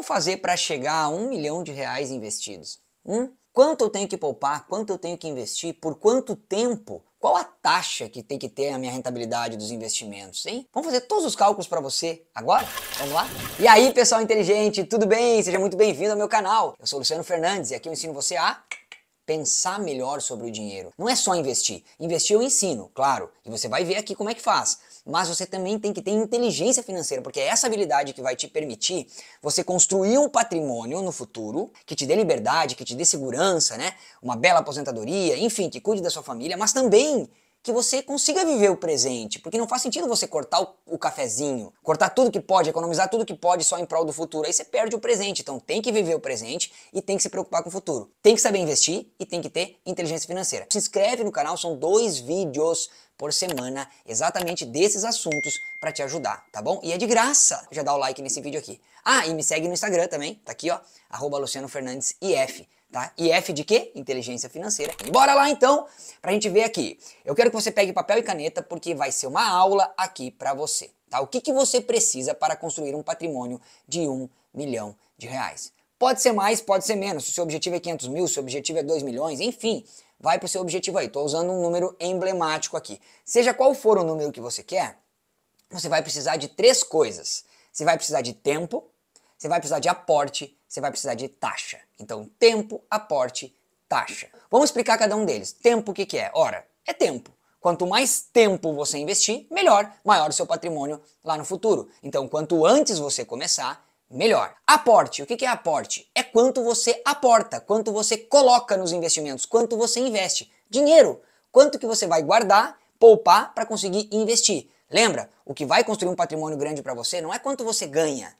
Como fazer para chegar a um milhão de reais investidos? Hum? Quanto eu tenho que poupar? Quanto eu tenho que investir? Por quanto tempo? Qual a taxa que tem que ter a minha rentabilidade dos investimentos, hein? Vamos fazer todos os cálculos para você agora? Vamos lá? E aí, pessoal inteligente, tudo bem? Seja muito bem-vindo ao meu canal. Eu sou Luciano Fernandes e aqui eu ensino você a pensar melhor sobre o dinheiro. Não é só investir. Investir eu ensino, claro, e você vai ver aqui como é que faz mas você também tem que ter inteligência financeira, porque é essa habilidade que vai te permitir você construir um patrimônio no futuro que te dê liberdade, que te dê segurança, né? Uma bela aposentadoria, enfim, que cuide da sua família, mas também que você consiga viver o presente, porque não faz sentido você cortar o, o cafezinho, cortar tudo que pode, economizar tudo que pode só em prol do futuro, aí você perde o presente. Então tem que viver o presente e tem que se preocupar com o futuro. Tem que saber investir e tem que ter inteligência financeira. Se inscreve no canal, são dois vídeos por semana exatamente desses assuntos para te ajudar, tá bom? E é de graça. Já dá o like nesse vídeo aqui. Ah, e me segue no Instagram também, tá aqui ó, @lucianofernandesif tá? E F de quê? Inteligência financeira. bora lá então, pra gente ver aqui. Eu quero que você pegue papel e caneta porque vai ser uma aula aqui para você, tá? O que, que você precisa para construir um patrimônio de um milhão de reais? Pode ser mais, pode ser menos. Se o seu objetivo é 500 mil, se o seu objetivo é 2 milhões, enfim, vai para o seu objetivo aí. Estou usando um número emblemático aqui. Seja qual for o número que você quer, você vai precisar de três coisas. Você vai precisar de tempo, você vai precisar de aporte você vai precisar de taxa. Então, tempo, aporte, taxa. Vamos explicar cada um deles. Tempo, o que, que é? Ora, é tempo. Quanto mais tempo você investir, melhor, maior o seu patrimônio lá no futuro. Então, quanto antes você começar, melhor. Aporte, o que é aporte? É quanto você aporta, quanto você coloca nos investimentos, quanto você investe. Dinheiro, quanto que você vai guardar, poupar para conseguir investir. Lembra, o que vai construir um patrimônio grande para você não é quanto você ganha,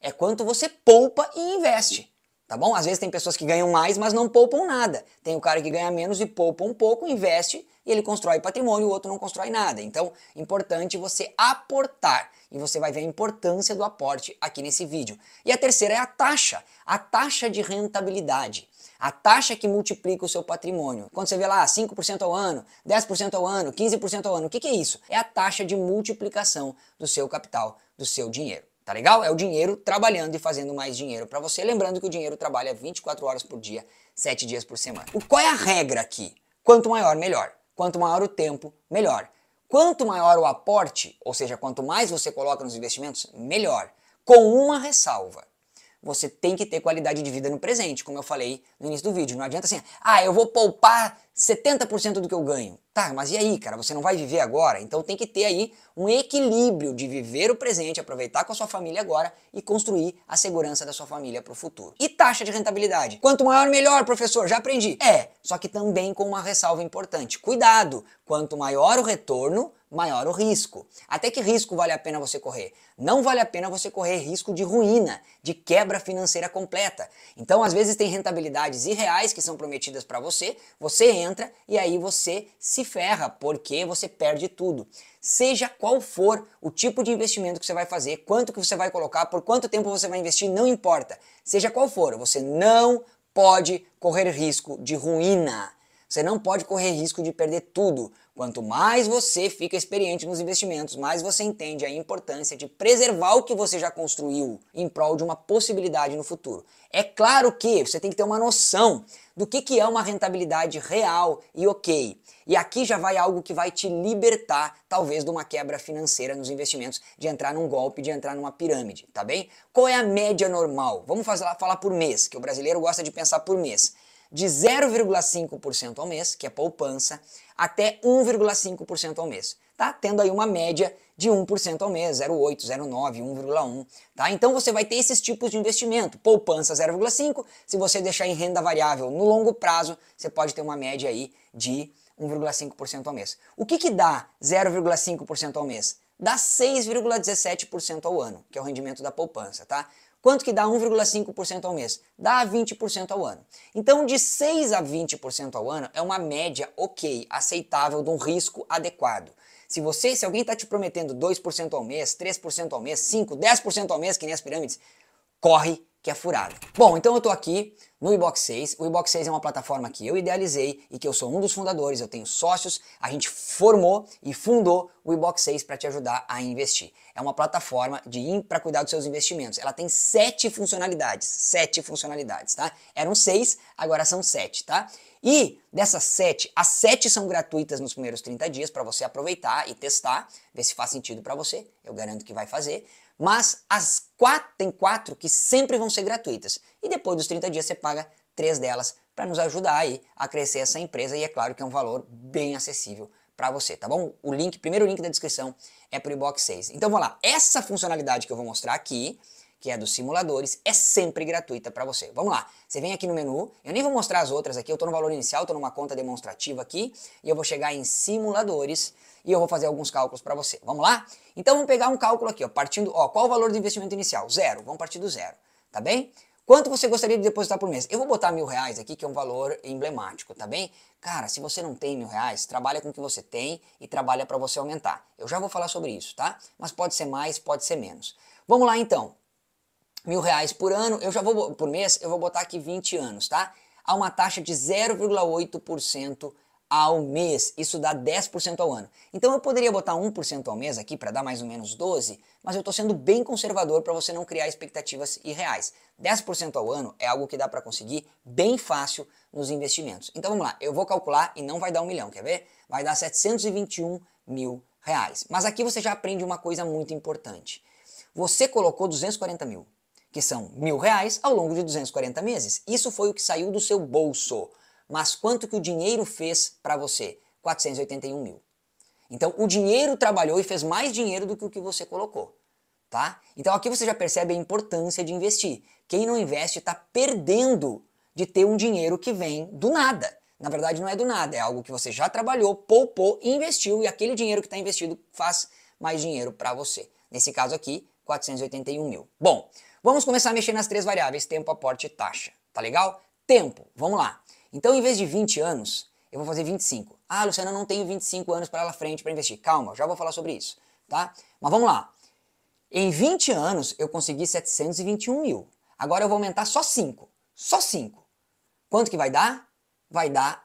é quanto você poupa e investe. Tá bom? Às vezes tem pessoas que ganham mais, mas não poupam nada. Tem o cara que ganha menos e poupa um pouco, investe e ele constrói patrimônio, o outro não constrói nada. Então, importante você aportar. E você vai ver a importância do aporte aqui nesse vídeo. E a terceira é a taxa, a taxa de rentabilidade. A taxa que multiplica o seu patrimônio. Quando você vê lá 5% ao ano, 10% ao ano, 15% ao ano, o que, que é isso? É a taxa de multiplicação do seu capital, do seu dinheiro. Tá legal? É o dinheiro trabalhando e fazendo mais dinheiro para você. Lembrando que o dinheiro trabalha 24 horas por dia, 7 dias por semana. O, qual é a regra aqui? Quanto maior, melhor. Quanto maior o tempo, melhor. Quanto maior o aporte, ou seja, quanto mais você coloca nos investimentos, melhor. Com uma ressalva. Você tem que ter qualidade de vida no presente, como eu falei no início do vídeo. Não adianta assim, ah, eu vou poupar 70% do que eu ganho. Tá, mas e aí, cara? Você não vai viver agora? Então tem que ter aí um equilíbrio de viver o presente, aproveitar com a sua família agora e construir a segurança da sua família para o futuro. E taxa de rentabilidade? Quanto maior, melhor, professor, já aprendi. É, só que também com uma ressalva importante. Cuidado! Quanto maior o retorno, maior o risco. Até que risco vale a pena você correr? Não vale a pena você correr risco de ruína, de quebra financeira completa. Então, às vezes, tem rentabilidades irreais que são prometidas para você, você entra entra e aí você se ferra, porque você perde tudo. Seja qual for o tipo de investimento que você vai fazer, quanto que você vai colocar, por quanto tempo você vai investir, não importa. Seja qual for, você não pode correr risco de ruína. Você não pode correr risco de perder tudo, Quanto mais você fica experiente nos investimentos, mais você entende a importância de preservar o que você já construiu em prol de uma possibilidade no futuro. É claro que você tem que ter uma noção do que, é uma rentabilidade real e ok. E aqui já vai algo que vai te libertar, talvez, de uma quebra financeira nos investimentos, de entrar num golpe, de entrar numa pirâmide, tá bem? Qual é a média normal? Vamos fazer, falar por mês, que o brasileiro gosta de pensar por mês de 0,5% ao mês, que é poupança, até 1,5% ao mês, tá? Tendo aí uma média de 1% ao mês, 0,8, 0,9, 1,1, tá? Então você vai ter esses tipos de investimento, poupança 0,5, se você deixar em renda variável no longo prazo, você pode ter uma média aí de 1,5% ao mês. O que que dá 0,5% ao mês? Dá 6,17% ao ano, que é o rendimento da poupança, tá? Quanto que dá 1,5% ao mês? Dá 20% ao ano. Então, de 6 a 20% ao ano é uma média ok, aceitável, de um risco adequado. Se você, se alguém está te prometendo 2% ao mês, 3% ao mês, 5%, 10% ao mês, que nem as pirâmides, corre que é furada. Bom, então eu tô aqui no Ibox 6. O Ibox 6 é uma plataforma que eu idealizei e que eu sou um dos fundadores, eu tenho sócios, a gente formou e fundou o Ibox 6 para te ajudar a investir. É uma plataforma de para cuidar dos seus investimentos. Ela tem sete funcionalidades, sete funcionalidades, tá? Eram seis, agora são sete, tá? E dessas sete, as sete são gratuitas nos primeiros 30 dias para você aproveitar e testar, ver se faz sentido para você. Eu garanto que vai fazer. Mas as quatro, tem quatro que sempre vão ser gratuitas. E depois dos 30 dias você paga três delas para nos ajudar aí a crescer essa empresa. E é claro que é um valor bem acessível para você, tá bom? O link, primeiro link da descrição é para o Inbox 6. Então vamos lá, essa funcionalidade que eu vou mostrar aqui que é dos simuladores, é sempre gratuita para você. Vamos lá, você vem aqui no menu, eu nem vou mostrar as outras aqui, eu estou no valor inicial, estou numa conta demonstrativa aqui, e eu vou chegar em simuladores e eu vou fazer alguns cálculos para você. Vamos lá? Então vamos pegar um cálculo aqui, ó, partindo, ó, qual o valor do investimento inicial? Zero, vamos partir do zero, tá bem? Quanto você gostaria de depositar por mês? Eu vou botar mil reais aqui, que é um valor emblemático, tá bem? Cara, se você não tem mil reais, trabalha com o que você tem e trabalha para você aumentar. Eu já vou falar sobre isso, tá? Mas pode ser mais, pode ser menos. Vamos lá então mil reais por ano, eu já vou por mês, eu vou botar aqui 20 anos, tá? A uma taxa de 0,8% ao mês. Isso dá 10% ao ano. Então eu poderia botar 1% ao mês aqui para dar mais ou menos 12, mas eu estou sendo bem conservador para você não criar expectativas irreais. 10% ao ano é algo que dá para conseguir bem fácil nos investimentos. Então vamos lá, eu vou calcular e não vai dar um milhão, quer ver? Vai dar 721 mil reais. Mas aqui você já aprende uma coisa muito importante. Você colocou 240 mil, que são mil reais ao longo de 240 meses. Isso foi o que saiu do seu bolso. Mas quanto que o dinheiro fez para você? 481 mil. Então, o dinheiro trabalhou e fez mais dinheiro do que o que você colocou. Tá? Então, aqui você já percebe a importância de investir. Quem não investe está perdendo de ter um dinheiro que vem do nada. Na verdade, não é do nada, é algo que você já trabalhou, poupou, investiu e aquele dinheiro que está investido faz mais dinheiro para você. Nesse caso aqui, 481 mil. Bom, Vamos começar a mexer nas três variáveis, tempo, aporte e taxa, tá legal? Tempo, vamos lá. Então, em vez de 20 anos, eu vou fazer 25. Ah, Luciana, eu não tenho 25 anos para lá frente para investir. Calma, já vou falar sobre isso, tá? Mas vamos lá. Em 20 anos, eu consegui 721 mil. Agora eu vou aumentar só 5. Só 5. Quanto que vai dar? Vai dar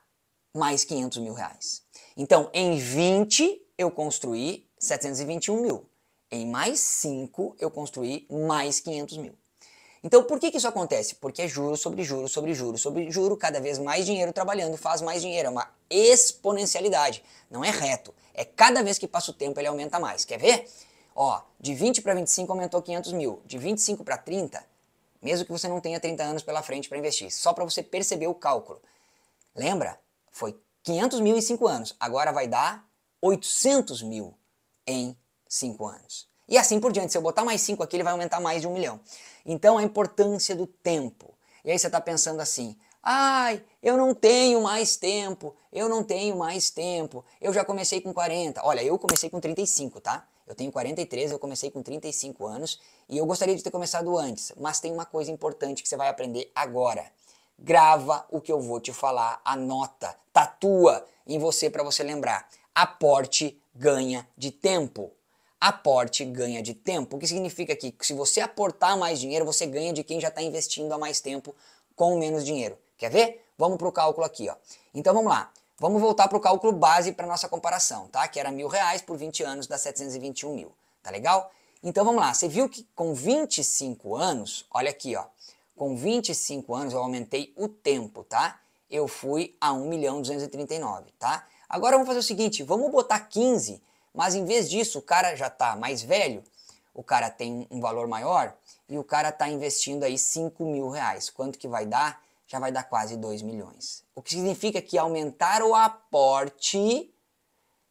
mais 500 mil reais. Então, em 20, eu construí 721 mil. Em mais 5, eu construí mais 500 mil. Então, por que, que isso acontece? Porque é juro sobre juro sobre juro sobre juro, cada vez mais dinheiro trabalhando faz mais dinheiro, é uma exponencialidade, não é reto. É cada vez que passa o tempo ele aumenta mais. Quer ver? Ó, de 20 para 25 aumentou 500 mil, de 25 para 30, mesmo que você não tenha 30 anos pela frente para investir, só para você perceber o cálculo. Lembra? Foi 500 mil em 5 anos, agora vai dar 800 mil em 5 anos. E assim por diante, se eu botar mais 5 aqui, ele vai aumentar mais de um milhão. Então a importância do tempo. E aí você está pensando assim, Ai, eu não tenho mais tempo, eu não tenho mais tempo, eu já comecei com 40. Olha, eu comecei com 35, tá? Eu tenho 43, eu comecei com 35 anos e eu gostaria de ter começado antes, mas tem uma coisa importante que você vai aprender agora. Grava o que eu vou te falar, anota, tatua em você para você lembrar. Aporte ganha de tempo aporte ganha de tempo. O que significa que se você aportar mais dinheiro, você ganha de quem já está investindo há mais tempo com menos dinheiro. Quer ver? Vamos para o cálculo aqui. Ó. Então vamos lá. Vamos voltar para o cálculo base para nossa comparação, tá? Que era mil reais por 20 anos dá 721 mil. Tá legal? Então vamos lá. Você viu que com 25 anos, olha aqui, ó. Com 25 anos eu aumentei o tempo, tá? Eu fui a 1 milhão 239, tá? Agora vamos fazer o seguinte, vamos botar 15 mas em vez disso, o cara já está mais velho, o cara tem um valor maior e o cara está investindo aí 5 mil reais. Quanto que vai dar? Já vai dar quase 2 milhões. O que significa que aumentar o aporte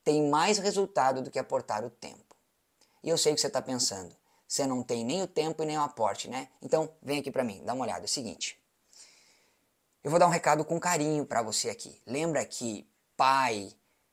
tem mais resultado do que aportar o tempo. E eu sei o que você está pensando. Você não tem nem o tempo e nem o aporte, né? Então vem aqui para mim, dá uma olhada. É o seguinte. Eu vou dar um recado com carinho para você aqui. Lembra que pai,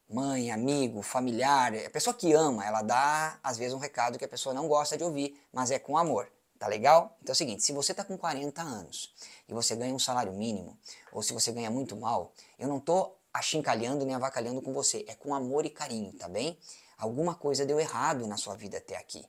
mãe, amigo, familiar, a é pessoa que ama, ela dá às vezes um recado que a pessoa não gosta de ouvir, mas é com amor. Tá legal? Então é o seguinte, se você tá com 40 anos e você ganha um salário mínimo, ou se você ganha muito mal, eu não tô achincalhando nem avacalhando com você, é com amor e carinho, tá bem? Alguma coisa deu errado na sua vida até aqui.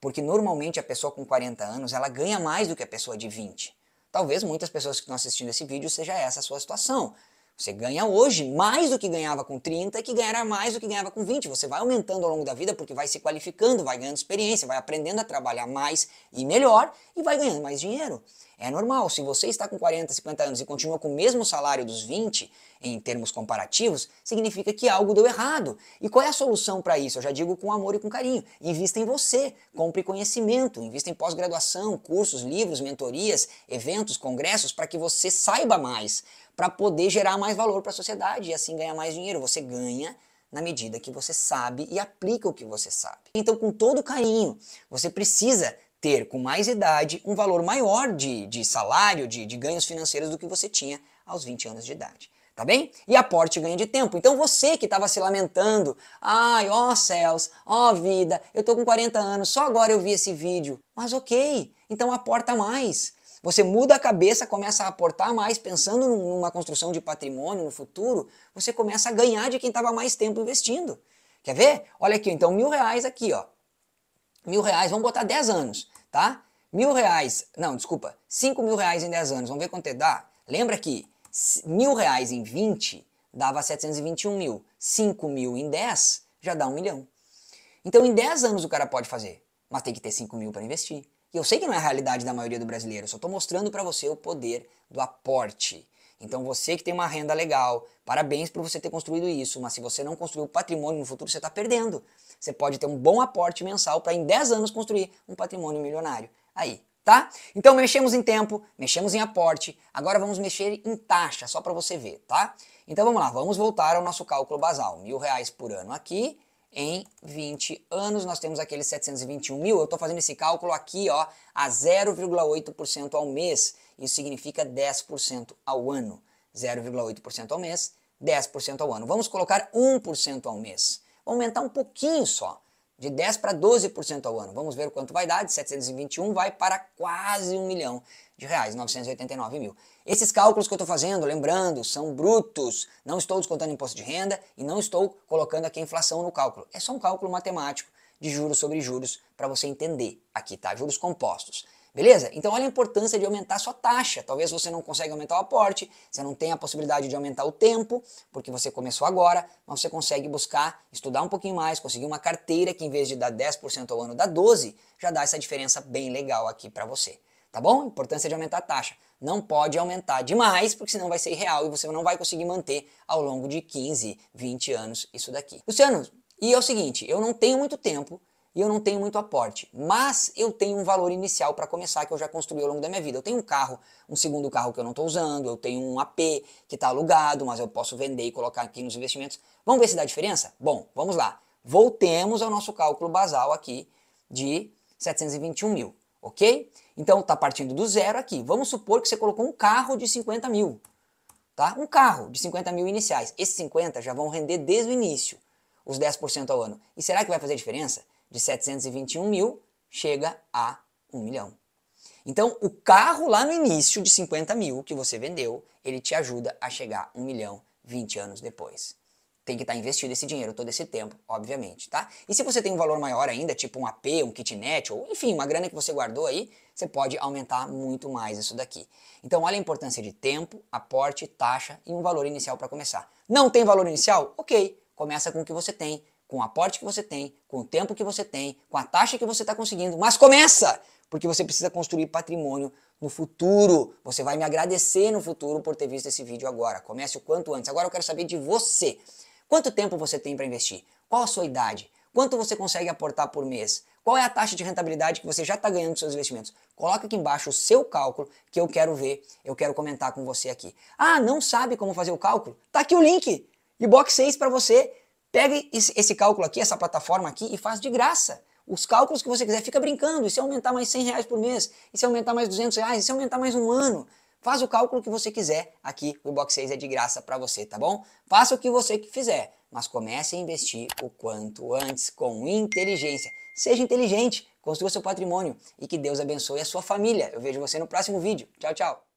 Porque normalmente a pessoa com 40 anos, ela ganha mais do que a pessoa de 20. Talvez muitas pessoas que estão assistindo esse vídeo seja essa a sua situação. Você ganha hoje mais do que ganhava com 30, que ganhará mais do que ganhava com 20. Você vai aumentando ao longo da vida porque vai se qualificando, vai ganhando experiência, vai aprendendo a trabalhar mais e melhor e vai ganhando mais dinheiro. É normal, se você está com 40, 50 anos e continua com o mesmo salário dos 20, em termos comparativos, significa que algo deu errado. E qual é a solução para isso? Eu já digo com amor e com carinho. Invista em você, compre conhecimento, invista em pós-graduação, cursos, livros, mentorias, eventos, congressos, para que você saiba mais para poder gerar mais valor para a sociedade e assim ganhar mais dinheiro. Você ganha na medida que você sabe e aplica o que você sabe. Então, com todo carinho, você precisa ter com mais idade um valor maior de, de salário, de, de ganhos financeiros do que você tinha aos 20 anos de idade. Tá bem? E aporte ganha de tempo. Então você que estava se lamentando, ai, ó céus, ó vida, eu tô com 40 anos, só agora eu vi esse vídeo. Mas ok, então aporta mais você muda a cabeça, começa a aportar mais, pensando numa construção de patrimônio no futuro, você começa a ganhar de quem estava mais tempo investindo. Quer ver? Olha aqui, então, mil reais aqui, ó. Mil reais, vamos botar 10 anos, tá? Mil reais, não, desculpa, cinco mil reais em 10 anos, vamos ver quanto é dá. Lembra que mil reais em 20 dava 721 mil. 5 mil em 10 já dá um milhão. Então, em 10 anos o cara pode fazer, mas tem que ter 5 mil para investir. E eu sei que não é a realidade da maioria do brasileiro, só estou mostrando para você o poder do aporte. Então você que tem uma renda legal, parabéns por você ter construído isso, mas se você não construiu patrimônio no futuro, você está perdendo. Você pode ter um bom aporte mensal para em 10 anos construir um patrimônio milionário. Aí, tá? Então mexemos em tempo, mexemos em aporte, agora vamos mexer em taxa, só para você ver, tá? Então vamos lá, vamos voltar ao nosso cálculo basal. Mil reais por ano aqui, em 20 anos. Nós temos aqueles 721 mil. Eu estou fazendo esse cálculo aqui ó, a 0,8% ao mês. Isso significa 10% ao ano. 0,8% ao mês, 10% ao ano. Vamos colocar 1% ao mês. Vou aumentar um pouquinho só de 10 para 12% ao ano. Vamos ver quanto vai dar, de 721 vai para quase 1 milhão de reais, 989 mil. Esses cálculos que eu estou fazendo, lembrando, são brutos, não estou descontando imposto de renda e não estou colocando aqui a inflação no cálculo. É só um cálculo matemático de juros sobre juros para você entender. Aqui tá, juros compostos. Beleza? Então olha a importância de aumentar a sua taxa. Talvez você não consiga aumentar o aporte, você não tenha a possibilidade de aumentar o tempo, porque você começou agora, mas você consegue buscar, estudar um pouquinho mais, conseguir uma carteira que em vez de dar 10% ao ano, dá 12%, já dá essa diferença bem legal aqui para você. Tá bom? Importância de aumentar a taxa. Não pode aumentar demais, porque senão vai ser irreal e você não vai conseguir manter ao longo de 15, 20 anos isso daqui. Luciano, e é o seguinte, eu não tenho muito tempo, e eu não tenho muito aporte. Mas eu tenho um valor inicial para começar que eu já construí ao longo da minha vida. Eu tenho um carro, um segundo carro que eu não estou usando, eu tenho um AP que está alugado, mas eu posso vender e colocar aqui nos investimentos. Vamos ver se dá diferença? Bom, vamos lá. Voltemos ao nosso cálculo basal aqui de 721 mil, ok? Então está partindo do zero aqui. Vamos supor que você colocou um carro de 50 mil. Tá? Um carro de 50 mil iniciais. Esses 50 já vão render desde o início os 10% ao ano. E será que vai fazer diferença? de 721 mil chega a 1 milhão. Então, o carro lá no início de 50 mil que você vendeu, ele te ajuda a chegar a 1 milhão 20 anos depois. Tem que estar tá investido esse dinheiro todo esse tempo, obviamente, tá? E se você tem um valor maior ainda, tipo um AP, um kitnet, ou enfim, uma grana que você guardou aí, você pode aumentar muito mais isso daqui. Então, olha a importância de tempo, aporte, taxa e um valor inicial para começar. Não tem valor inicial? Ok, começa com o que você tem com o aporte que você tem, com o tempo que você tem, com a taxa que você está conseguindo. Mas começa! Porque você precisa construir patrimônio no futuro. Você vai me agradecer no futuro por ter visto esse vídeo agora. Comece o quanto antes. Agora eu quero saber de você. Quanto tempo você tem para investir? Qual a sua idade? Quanto você consegue aportar por mês? Qual é a taxa de rentabilidade que você já está ganhando dos seus investimentos? Coloca aqui embaixo o seu cálculo que eu quero ver, eu quero comentar com você aqui. Ah, não sabe como fazer o cálculo? Tá aqui o link. E box 6 para você. Pegue esse cálculo aqui, essa plataforma aqui e faz de graça. Os cálculos que você quiser, fica brincando. E se aumentar mais 100 reais por mês? E se aumentar mais 200 reais? E se aumentar mais um ano? Faz o cálculo que você quiser. Aqui o Box 6 é de graça para você, tá bom? Faça o que você fizer, mas comece a investir o quanto antes com inteligência. Seja inteligente, construa seu patrimônio e que Deus abençoe a sua família. Eu vejo você no próximo vídeo. Tchau, tchau.